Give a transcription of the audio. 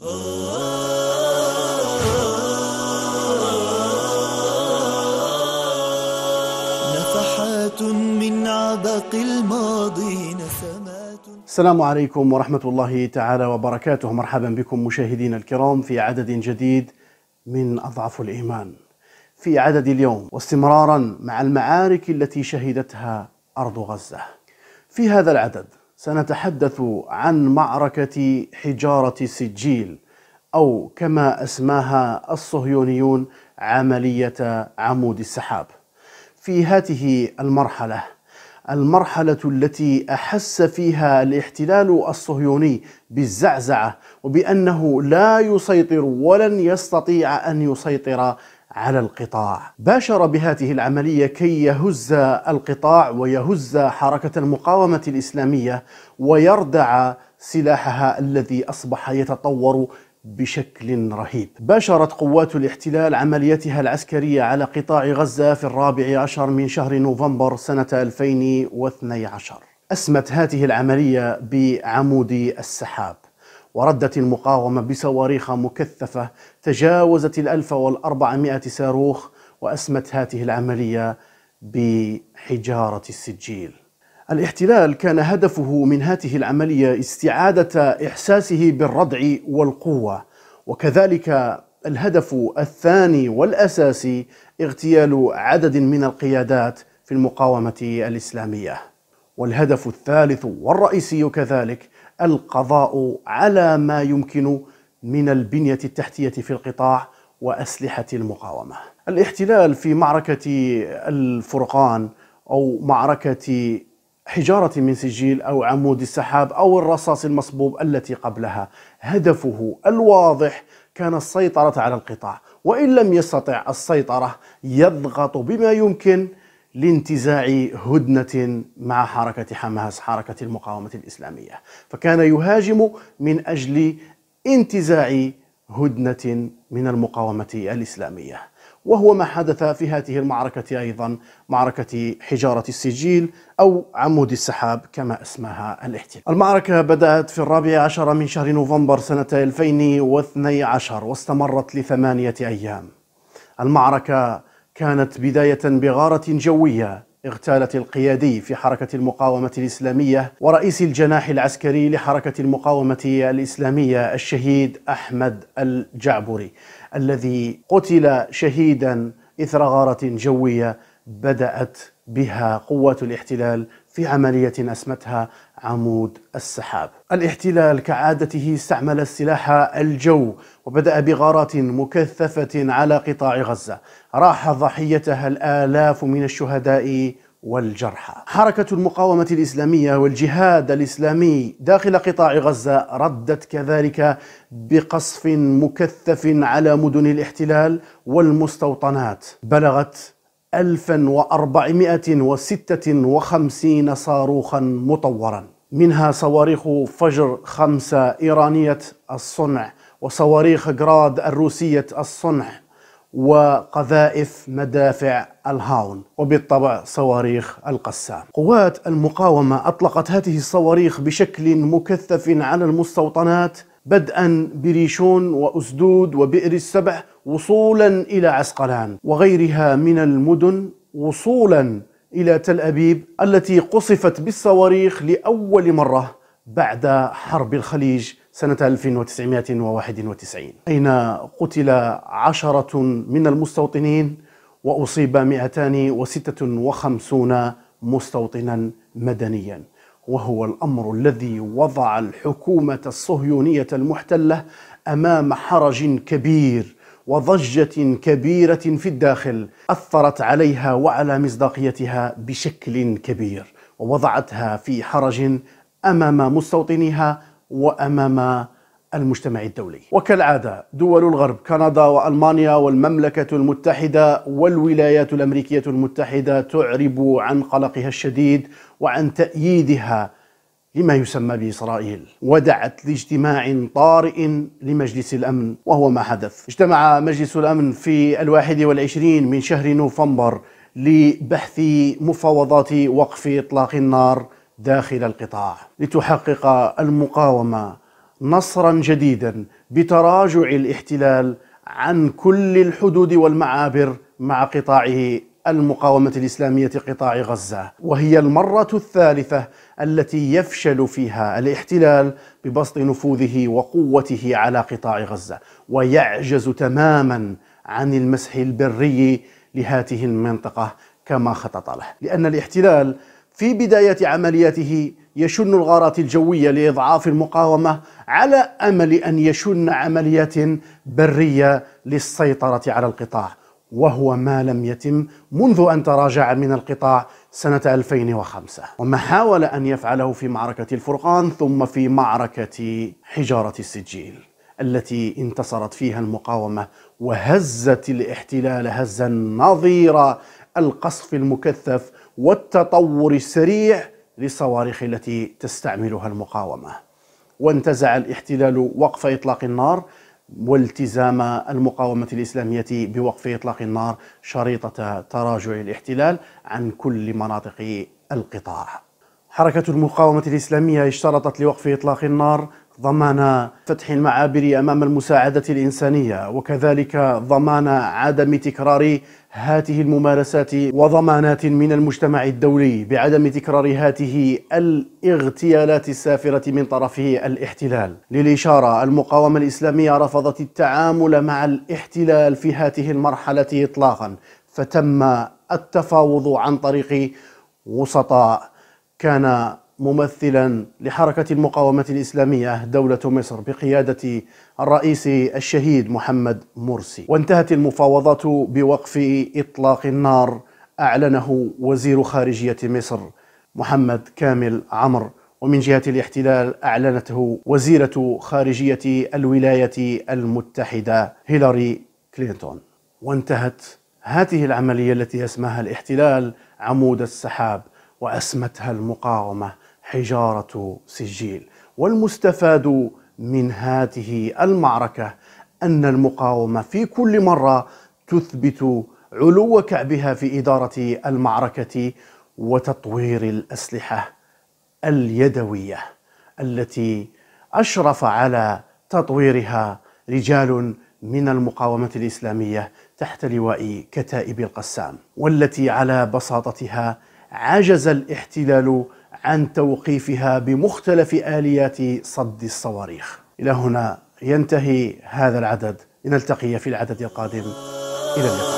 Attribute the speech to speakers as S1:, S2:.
S1: نفحات من عبق الماضي نسمات السلام عليكم ورحمة الله تعالى وبركاته مرحبا بكم مشاهدينا الكرام في عدد جديد من أضعف الإيمان في عدد اليوم واستمرارا مع المعارك التي شهدتها أرض غزة في هذا العدد سنتحدث عن معركة حجارة سجيل أو كما أسماها الصهيونيون عملية عمود السحاب في هذه المرحلة المرحلة التي أحس فيها الاحتلال الصهيوني بالزعزعة وبأنه لا يسيطر ولن يستطيع أن يسيطر على القطاع باشر بهذه العملية كي يهز القطاع ويهز حركة المقاومة الإسلامية ويردع سلاحها الذي أصبح يتطور بشكل رهيب باشرت قوات الاحتلال عمليتها العسكرية على قطاع غزة في الرابع عشر من شهر نوفمبر سنة 2012 أسمت هذه العملية بعمود السحاب وردت المقاومة بصواريخ مكثفة تجاوزت الألف والأربعمائة صاروخ وأسمت هذه العملية بحجارة السجيل الاحتلال كان هدفه من هذه العملية استعادة إحساسه بالردع والقوة وكذلك الهدف الثاني والأساسي اغتيال عدد من القيادات في المقاومة الإسلامية والهدف الثالث والرئيسي كذلك القضاء على ما يمكن من البنية التحتية في القطاع وأسلحة المقاومة الاحتلال في معركة الفرقان أو معركة حجارة من سجيل أو عمود السحاب أو الرصاص المصبوب التي قبلها هدفه الواضح كان السيطرة على القطاع وإن لم يستطع السيطرة يضغط بما يمكن لانتزاع هدنة مع حركة حماس حركة المقاومة الإسلامية فكان يهاجم من أجل انتزاع هدنة من المقاومة الإسلامية وهو ما حدث في هذه المعركة أيضا معركة حجارة السجيل أو عمود السحاب كما اسمها الاحتلال المعركة بدأت في الرابع عشر من شهر نوفمبر سنة 2012 واستمرت لثمانية أيام المعركة كانت بداية بغارة جوية اغتالت القيادي في حركة المقاومة الإسلامية ورئيس الجناح العسكري لحركة المقاومة الإسلامية الشهيد أحمد الجعبري الذي قتل شهيدا إثر غارة جوية بدأت بها قوات الاحتلال في عملية اسمتها عمود السحاب. الاحتلال كعادته استعمل السلاح الجو وبدأ بغارات مكثفة على قطاع غزة، راح ضحيتها الآلاف من الشهداء والجرحى. حركة المقاومة الإسلامية والجهاد الإسلامي داخل قطاع غزة ردت كذلك بقصف مكثف على مدن الاحتلال والمستوطنات، بلغت 1456 صاروخا مطورا منها صواريخ فجر خمسة إيرانية الصنع وصواريخ جراد الروسية الصنع وقذائف مدافع الهاون وبالطبع صواريخ القسام قوات المقاومة أطلقت هذه الصواريخ بشكل مكثف على المستوطنات بدءا بريشون وأسدود وبئر السبع وصولا إلى عسقلان وغيرها من المدن وصولا إلى تل أبيب التي قصفت بالصواريخ لأول مرة بعد حرب الخليج سنة 1991 أين قتل عشرة من المستوطنين وأصيب 256 مستوطنا مدنيا وهو الامر الذي وضع الحكومه الصهيونيه المحتله امام حرج كبير وضجه كبيره في الداخل اثرت عليها وعلى مصداقيتها بشكل كبير ووضعتها في حرج امام مستوطنيها وامام المجتمع الدولي وكالعادة دول الغرب كندا وألمانيا والمملكة المتحدة والولايات الأمريكية المتحدة تعرب عن قلقها الشديد وعن تأييدها لما يسمى بإسرائيل ودعت لاجتماع طارئ لمجلس الأمن وهو ما حدث اجتمع مجلس الأمن في الواحد والعشرين من شهر نوفمبر لبحث مفاوضات وقف إطلاق النار داخل القطاع لتحقق المقاومة نصرا جديدا بتراجع الاحتلال عن كل الحدود والمعابر مع قطاعه المقاومة الإسلامية قطاع غزة وهي المرة الثالثة التي يفشل فيها الاحتلال ببسط نفوذه وقوته على قطاع غزة ويعجز تماما عن المسح البري لهاته المنطقة كما خطط له لأن الاحتلال في بداية عملياته يشن الغارات الجوية لإضعاف المقاومة على أمل أن يشن عمليات برية للسيطرة على القطاع وهو ما لم يتم منذ أن تراجع من القطاع سنة 2005 وما حاول أن يفعله في معركة الفرقان ثم في معركة حجارة السجيل التي انتصرت فيها المقاومة وهزت الاحتلال هزا نظير القصف المكثف والتطور السريع للصواريخ التي تستعملها المقاومة وانتزع الاحتلال وقف إطلاق النار والتزام المقاومة الإسلامية بوقف إطلاق النار شريطة تراجع الاحتلال عن كل مناطق القطاع حركة المقاومة الإسلامية اشترطت لوقف إطلاق النار ضمان فتح المعابر أمام المساعدة الإنسانية وكذلك ضمان عدم تكرار هذه الممارسات وضمانات من المجتمع الدولي بعدم تكرار هذه الاغتيالات السافرة من طرف الاحتلال للإشارة المقاومة الإسلامية رفضت التعامل مع الاحتلال في هذه المرحلة إطلاقا فتم التفاوض عن طريق وسطاء كان ممثلا لحركة المقاومة الإسلامية دولة مصر بقيادة الرئيس الشهيد محمد مرسي وانتهت المفاوضات بوقف إطلاق النار أعلنه وزير خارجية مصر محمد كامل عمر ومن جهة الاحتلال أعلنته وزيرة خارجية الولايات المتحدة هيلاري كلينتون وانتهت هذه العملية التي اسمها الاحتلال عمود السحاب وأسمتها المقاومة حجاره سجيل والمستفاد من هذه المعركه ان المقاومه في كل مره تثبت علو كعبها في اداره المعركه وتطوير الاسلحه اليدويه التي اشرف على تطويرها رجال من المقاومه الاسلاميه تحت لواء كتائب القسام والتي على بساطتها عجز الاحتلال عن توقيفها بمختلف آليات صد الصواريخ إلى هنا ينتهي هذا العدد لنلتقي في العدد القادم إلى اللقاء